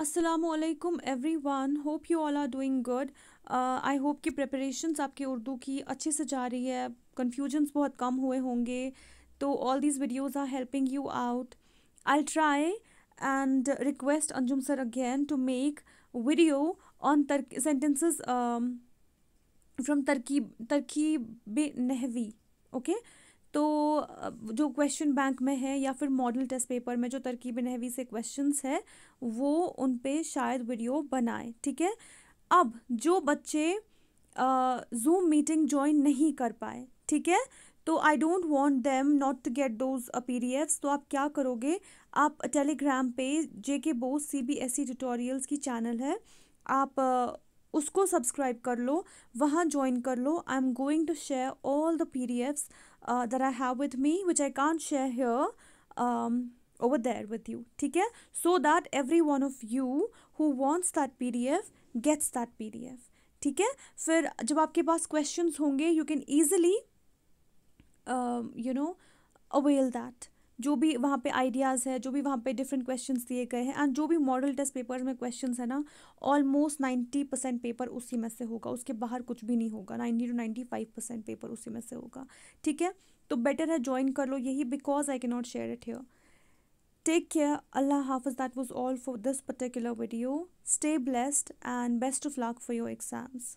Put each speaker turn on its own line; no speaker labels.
असलकम everyone hope you all are doing good I hope कि preparations आपके उर्दू की अच्छे से जा रही है कन्फ्यूजन्स बहुत कम हुए होंगे तो all these videos are helping you out I try and request Anjum sir again to make video on तर सेंटेंसेस फ्रॉम तरकीब तरकीब नहवी ओके तो जो क्वेश्चन बैंक में है या फिर मॉडल टेस्ट पेपर में जो तरकीब नहवी से क्वेश्चन है वो उन पर शायद वीडियो बनाए ठीक है अब जो बच्चे जूम मीटिंग ज्वाइन नहीं कर पाए ठीक है तो I don't want them not to get those P D Fs तो आप क्या करोगे आप टेलीग्राम पे J K Bose C B S E tutorials की चैनल है आप uh, उसको सब्सक्राइब कर लो वहाँ ज्वाइन कर लो I am going to share all the P D Fs uh, that I have with me which I can't share here um, over there with you okay so that every one of you who wants that PDF gets that PDF Okay, then when you have questions, you can easily, can easily you know avail जो भी वहाँ पे ideas है जो भी वहाँ पे different questions दिए गए हैं एंड जो भी मॉडल टेस्ट पेपर में क्वेश्चंस है ना ऑलमोस्ट नाइन्टी परसेंट पेपर उसी में से होगा उसके बाहर कुछ भी नहीं होगा ninety two ninety five percent paper उसी में से होगा ठीक है तो बेटर है ज्वाइन कर लो यही because I can not share it here take care अल्लाह हाफज that was all for this particular video stay blessed and best of luck for your exams